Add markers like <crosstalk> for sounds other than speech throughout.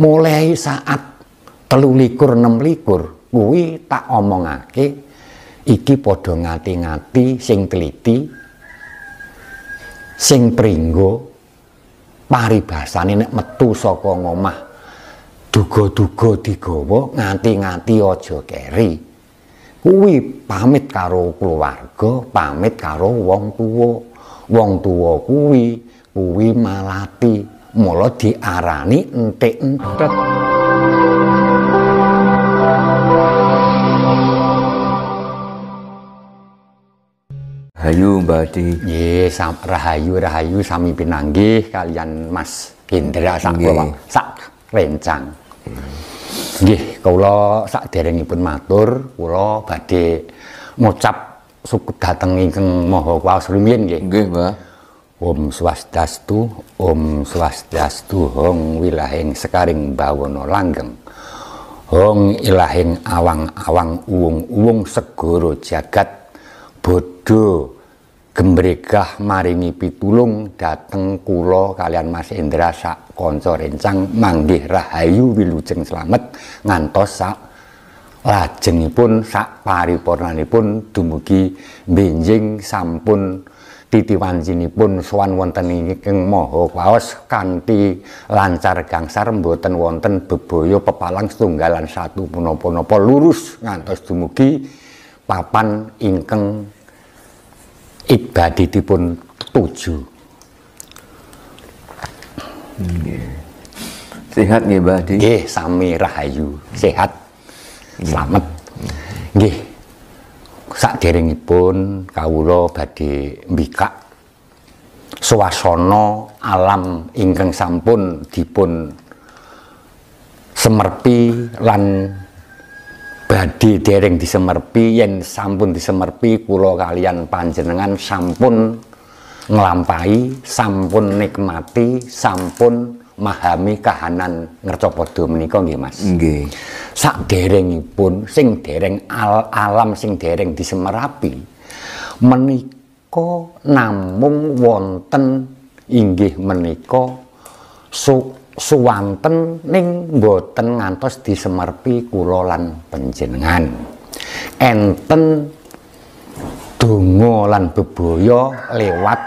mulai saat telu likur enam likur kuwi tak omongake iki padha ngati-ngati sing teliti sing pringgo paribasane nek metu saka ngomah duga-duga digowo, ngati-ngati aja keri kuwi pamit karo keluarga pamit karo wong tuwa wong tuwa kuwi kuwi malati mula diarani entik-entet. Rahayu Mbak Adi. rahayu rahayu sami pinanggih kalian Mas Hendra sak kula sak rencang. Gih sak kula saderengipun matur kula badhe ngucap suku dhateng ingkang Maha Kuwasa rumiyin gih. Nggih, Mbah. Om Swastiastu, Om Swastiastu, Hong Wilahing Sekaring Bawono Langgeng. Hong Ilahing Awang-awang uung uwung Segoro Jagat Bodo Gembrigah Maringi Pitulung Dateng Kulo Kalian Mas Indra Sak Konco Rencang Manggih Rahayu Wilujeng selamat Ngantos Sak Lajengipun Sak pun Dumugi Benjing Sampun pun suan wonten ingkang moho kwaos kanti lancar gangsar mboten wonten beboyo pepalang setunggalan satu punapa-napa lurus ngantos dumugi papan ingkeng ibaditipun tuju. Hmm. Sehat nggih Mbah Di? Nggih, sami rahayu. Sehat. Selamat. Nggih. Saderengipun kawula badhe mbikak swasana alam ingkang sampun dipun semerpi lan badhe dereng disemerpi yen sampun disemerpi kula kalian panjenengan sampun nglampahi sampun nikmati sampun memahami kahanan ngerca padha menika nggih Mas nggih sak derengipun sing dereng alam sing dereng di Semerapi menika namung wonten inggih menika suwanten ning boten ngantos disemerpi kula lan panjenengan enten donga lan bebaya lewat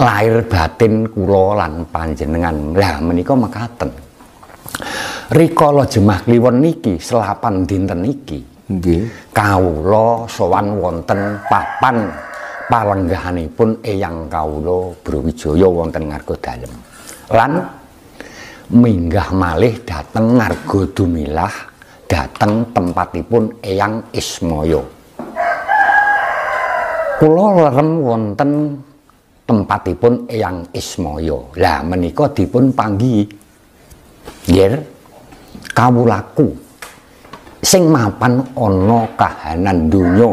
lahir batin kula lan panjenengan lah menika mekaten rikala jemah kliwon niki selapan dinten niki nggih kawula sowan wonten papan pun eyang kawula Brawijaya wonten ngargo dalem lan minggah malih dateng ngargo dumilah dateng tempatipun eyang Ismaya kula lerem wonten tempatipun eyang Ismaya lah menika dipun panggi nggih laku, sing mapan ana kahanan donya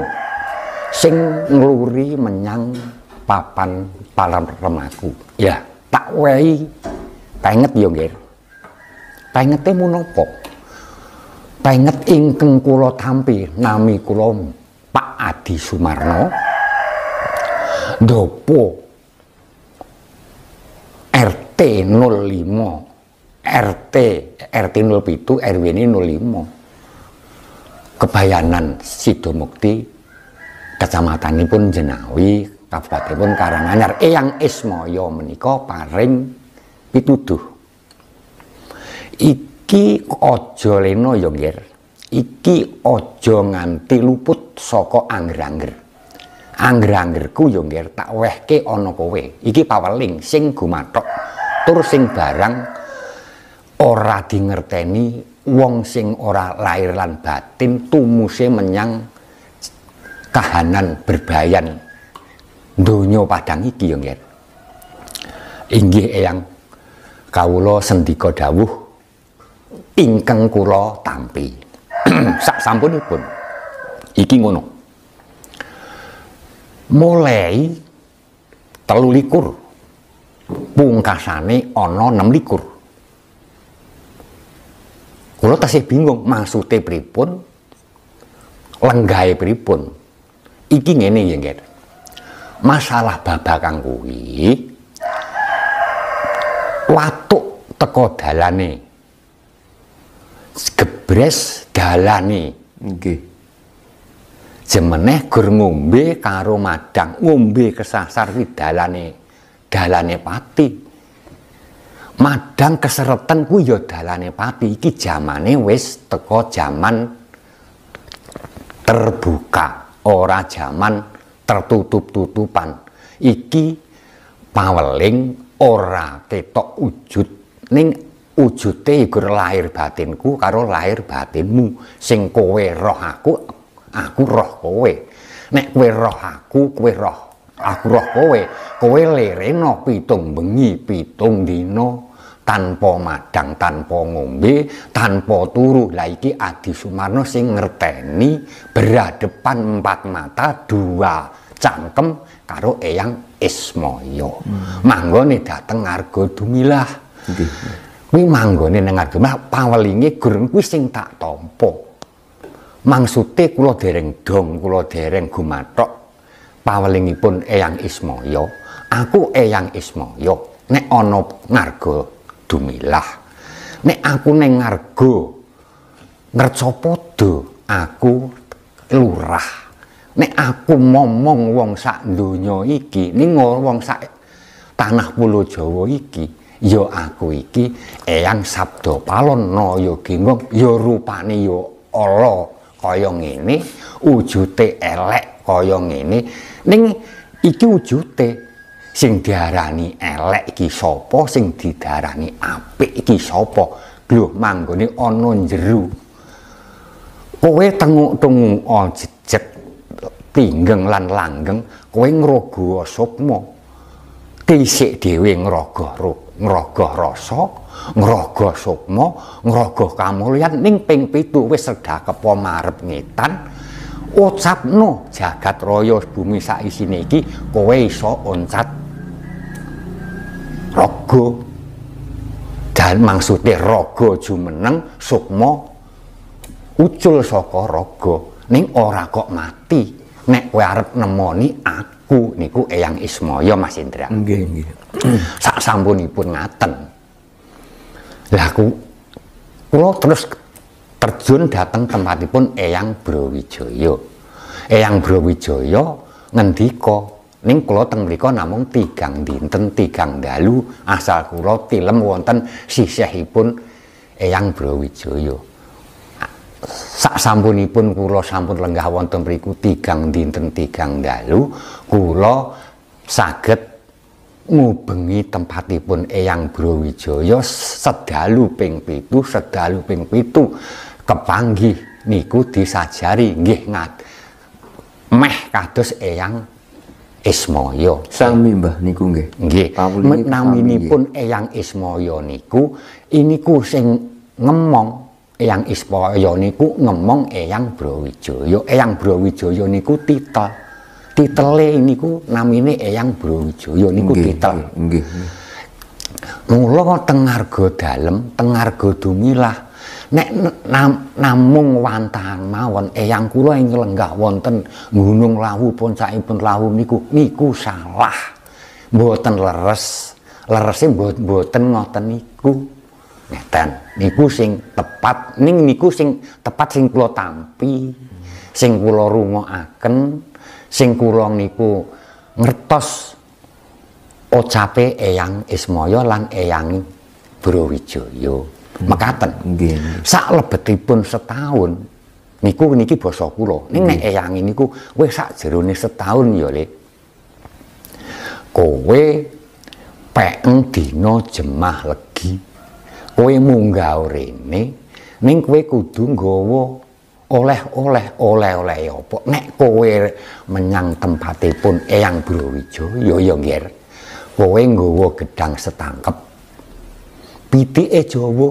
sing ngluri menyang papan palam remaku ya tak wei, penget ya nggih pengete menapa penget ingkang kula tampi nami kula Pak Adi Sumarno ndopo RT 05 RT RT 07 RW ini 05 kebayanan Sidomukti kecamatan ini pun Jenawi kabupaten pun Karanganyar Eyang Ismoyo menika paring pituduh iki ojo leno ya iki ojo nganti luput soko angger-angger angger-anggerku yo ya, tak wehke ono kowe iki pawaling sing gumatok tur sing barang ora dingerteni wong sing ora lahir lan batin tumuse menyang kahanan berbayan donya padang iki ya nggih inggih eyang kawula sendika dawuh ingkang kula tampi <clears throat> sak sampunipun iki ngono mulai telu likur pungkasane ana enam likur Kulo tasih bingung maksude pripun lenggai pripun. Iki ngene ya, Nggih. Masalah babakan kuwi watuk teko dalane. Gebres dalane. Nggih. Jemeneh gur ngombe karo madang, ngombe kesasar kuwi dalane dalane pati madang ku ya dalane papi iki jamane wis teko jaman terbuka ora jaman tertutup-tutupan iki paweling ora ketok wujud ning wujute iku ya lahir batinku karo lahir batinmu sing kowe roh aku aku roh kowe nek kowe roh aku kowe roh Aku roh kowe, kowe lereno pitung bengi, pitung dino, tanpa madang, tanpa ngombe, tanpa turu. Lah Adi Sumarno sing ngerteni berhadapan empat mata dua cangkem karo Eyang Ismaya. Hmm. Manggone dateng argo Dumilah. Nggih. Kuwi manggone nang Arga Dumilah pawelinge gurung kuwi sing tak tompo. Mangsute kula dereng dong, kula dereng gumathok pawelingipun Eyang Ismaya, aku Eyang Ismaya nek ana ngargo dumilah. Nek aku ning ngargo ngercopodo aku lurah. Nek aku momong wong sak donya iki ning wong sak tanah pulau Jawa iki ya aku iki Eyang Sabda Palono ya gingguk ya rupane ya ala kaya ngene wujute elek kaya ngene ning iki wujute sing diarani elek iki sapa sing didarani apik iki sapa lho manggone ana jero kowe tenguk-tenguk jejet pinggeng lan langgeng kowe ngrogo sapa kisik dhewe ngrogo ngrogo rasa ngrogo sukma ngrogo kamulyan ning ping pitu wis sedhak kepo marep ngetan ucapno jagat raya bumi sak isine iki kowe iso oncat raga dan maksude raga jumeneng sukmo ucul saka raga ning ora kok mati nek kowe arep nemoni aku niku Eyang Ismaya Mas Indra nggih nggih sak sampunipun ngaten lah aku kula terus terjun dateng tempatipun Eyang Browijaya. Eyang Browijaya ngendika, "Ning kula teng mriku namung tigang dinten tigang dalu asal kula tilem wonten sisihipun Eyang Browijaya." Sak sampunipun kula sampun lenggah wonten mriku tigang dinten tigang dalu, kula saged ngubengi tempatipun Eyang Browijaya sedalu ping 7 sedalu ping 7 kepanggih niku disajari nggih ngat meh kados eyang Ismoyo sami mbah niku nggih nggih menaminipun eyang Ismoyo niku iniku sing ngemong eyang Ismoyo niku ngemong eyang Brawijaya eyang Brawijaya niku titel titele niku namine eyang Brawijaya niku titel nggih nggih mula teng harga dalem teng dumilah nek namung wantang mawon eyang kula ing lenggah wonten gunung lahu pun saipun lawu niku niku salah mboten leres leresi boten ngoten niku ngeten niku sing tepat ning niku sing tepat sing kula tampi sing kula rungokaken sing kula niku ngertos ocape eyang ismaya lan eyangi Brawijaya mekaten. Nggih. Sak lebetipun setahun niku niki basa kula. Ning hmm. nek eyangi niku wis sak jerone setahun ya, Kowe peng dina jemah legi. Kowe munggah rene ning kowe kudu nggawa oleh-oleh oleh-oleh apa nek kowe menyang tempatipun Eyang Brawijaya ya ya, Kowe nggawa gedang setangkep pitike Jawa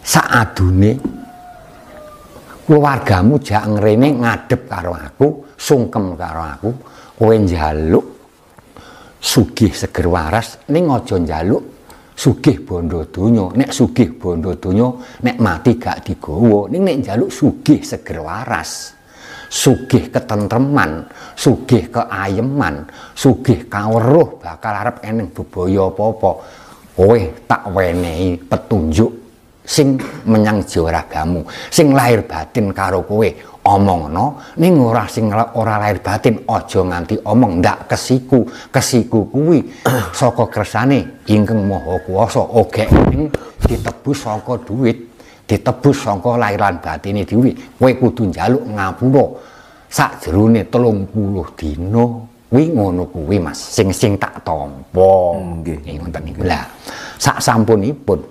saadune keluargamu jak ngrene ngadep karo aku sungkem karo aku kowe njaluk sugih seger waras ning aja njaluk sugih bondo donya nek sugih bondo donya nek mati gak digowo ning nek njaluk sugih seger waras sugih ketentreman, sugih keayeman, sugih kawruh bakal arep eneng bebaya apa-apa. Kowe tak wenehi petunjuk sing menyang jiwaragamu, sing lahir batin karo kowe. Omongno ning ora sing ora lahir batin aja nganti omong ndak kesiku, kesiku kuwi saka kersane ingkang maha kuwasa ogek ning ditebus saka duit. ditebus saka lairan batine dhewe kowe kudu njaluk ngapura sakjerone 30 dina kuwi ngono kuwi Mas sing sing tak tampa nggih ngoten niku lah sak sampunipun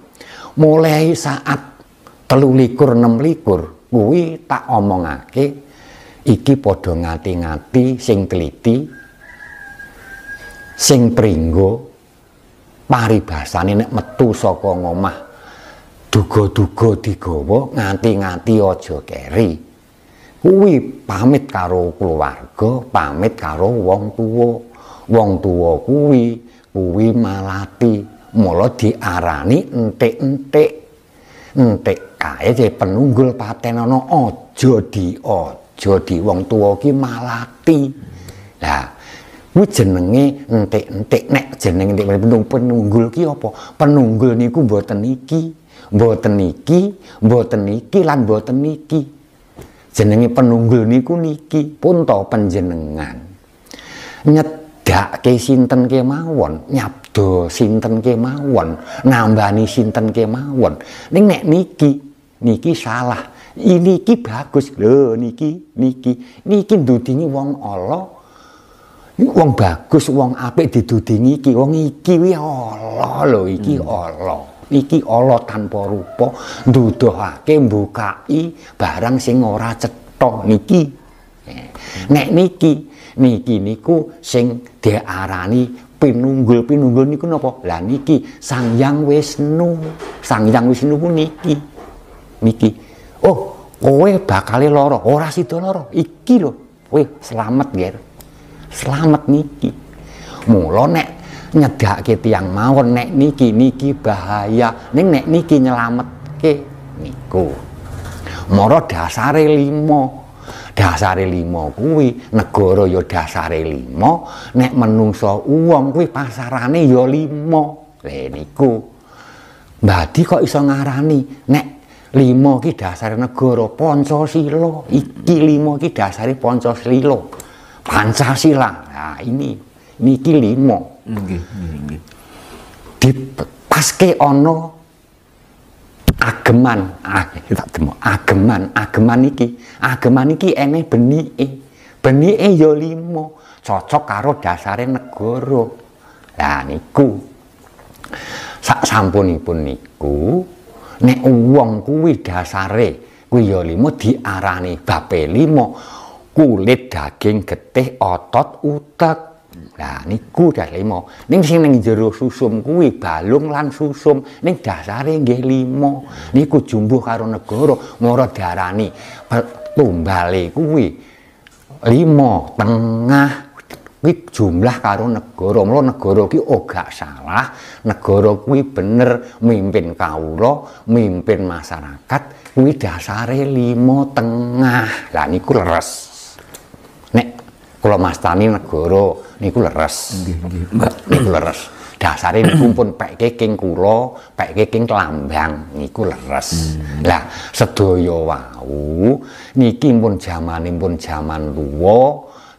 mulai saat 23 26 kuwi tak omongake iki padha ngati-ngati sing teliti sing pringgo paribasane nek metu saka ngomah duga-duga digawa ngati-ngati aja keri. Kuwi pamit karo keluarga, pamit karo wong tuwa. Wong tuwa kuwi kuwi malati, Molo diarani entik-entik. Entik kaya jadi penunggul paten ana aja di aja di wong tuwa ki malati. Lah kuwi jenenge entik-entik nek jenenge penunggul ki apa? Penunggul niku mboten iki. Nek, boten niki, boten niki lan boten niki. Jenenge penunggul niku niki pun to panjenengan. Nyedakke sinten kemawon, nyabdo sinten kemawon, nambani sinten kemawon. Ning nek niki, niki salah. Ini ki bagus lho niki niki niki ndudingi wong Allah wong bagus wong apik didudingi iki wong iki Wi Allah lho iki hmm. Allah iki ala tanpa rupa nduduhake mbukai barang sing ora cetha niki nek niki niki niku sing diarani pinunggul-pinunggul niku napa lah niki Sang Hyang Wisnu Sang Hyang Wisnu ku niki niki oh kowe bakale lara ora sida lara iki lho kowe selamat ger selamat niki mula nek nyedake yang mawon nek niki niki bahaya neng nek niki ke niku moro dasare limo dasare limo kuwi negoro yo ya dasare limo nek menungso uang kuwi pasarane yo ya limo le niku mbadi kok iso ngarani nek limo ki dasare negara silo iki limo ki dasare silo pancasila nah ini niki limo dipaske ana ageman ah tak demo ageman ageman iki ageman iki eneh benike benike ya limo cocok karo dasare negara lah niku sak sampunipun niku nek wong kuwi dasare kuwi ya limo diarani bape limo kulit daging getih otot utek Nah, niku dah limo. Neng sing neng jero susum kuwi balung lan susum. Neng dasare nggih limo. Niku jumbuh karo negoro. Ngoro darani. Tumbale kuwi. Limo tengah. Kuwi jumlah karo negoro. Mula negoro kuwi ogak salah. Negoro kuwi bener. Mimpin kaulo. Mimpin masyarakat. Kuwi dasare limo tengah. Lah niku leres. kula mastani Negoro, niku leres. Niku leres. Dasare niku pun pekke king kula, pekke king Klambang niku leres. Hmm. Lah Sedoyo wau niki pun zaman jaman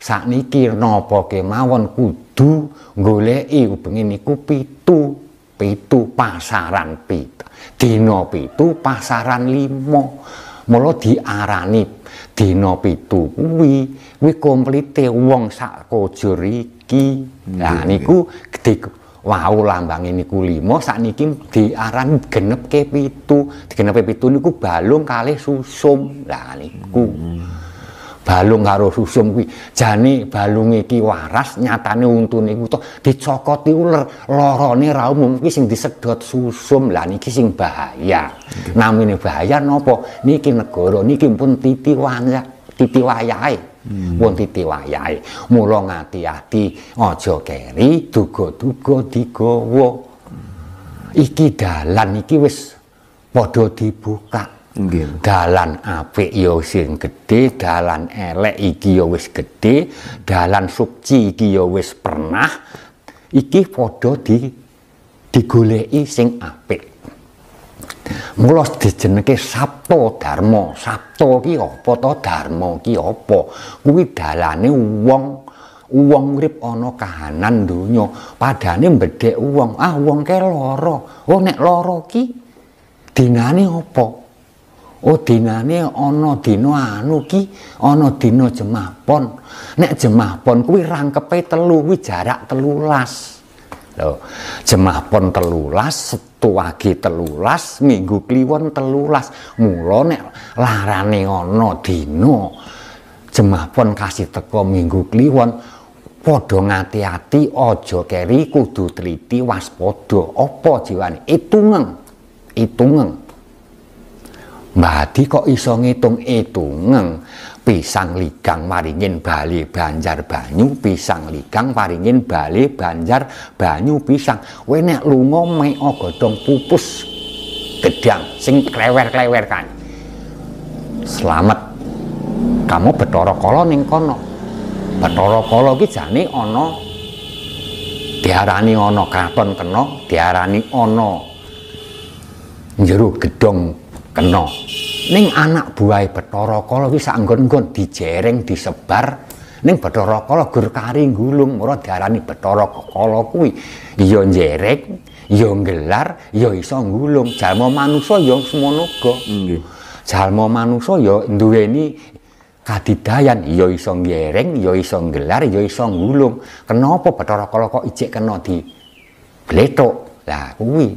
Saat niki napa kemawon kudu Golei bengi niku pitu, pitu pasaran pitu. Dina pitu pasaran limo. Mula diarani dina pitu kuwi kuwi komplite wong sak kojur iki. Nah niku di wau lambange niku 5 sakniki diarani genep pitu. Digenepe pitu niku balung kali susum. Nah niku. Hmm balung karo susum kuwi jane balung iki waras nyatane untune iku dicokoti uler lorone ra umum kuwi sing disedot susum lah niki sing bahaya namine bahaya napa niki negara niki pun titi wanya, titi wayahe Hmm. pun titi wayahe mula ngati-ati aja keri duga-duga digawa iki dalan iki wis padha dibuka Nggih. apik ya sing gedhe, dalan elek iki ya wis gedhe, dalan suci iki ya wis pernah iki padha di digoleki sing apik. Mula dijenenge Sapta Dharma. Sapta ki apa to dharma ki apa? Kuwi dalane wong wong urip ana kahanan donya, padane mbedhek wong. Ah wong ke lara. Oh nek lara ki dinane apa? Oh dinane ana dina anu ki ana dina jemah pon. Nek jemah pon kuwi rangkepe telu kuwi jarak telulas. Lho, jemah pon telulas, setuwage telulas, minggu kliwon telulas. Mula nek larane ana dina jemah pon kasih teko minggu kliwon padha ngati-ati aja keri kudu teliti waspada apa jiwane itungeng itungeng Mbadi kok iso ngitung etungeng pisang ligang maringin bali banjar banyu pisang ligang maringin bali banjar banyu pisang kowe nek lunga meo gedong pupus gedang sing klewer-klewer kan selamat kamu betoro Kala ning kono Bathara jani ki jane ono diarani ono kraton keno diarani ono jero gedong kena ning anak buahe Bathara Kala iki saenggon ngon dijereng disebar ning Bathara Kala gur kari nggulung ora diarani Bathara Kala kuwi ya njerek ya gelar ya iso nggulung jalma manusa ya semono go nggih jalma manusa ya duweni kadidayan ya iso ngereng ya iso ngelar, ya iso nggulung kenapa Bathara Kala kok ijek kena di gletok lah kuwi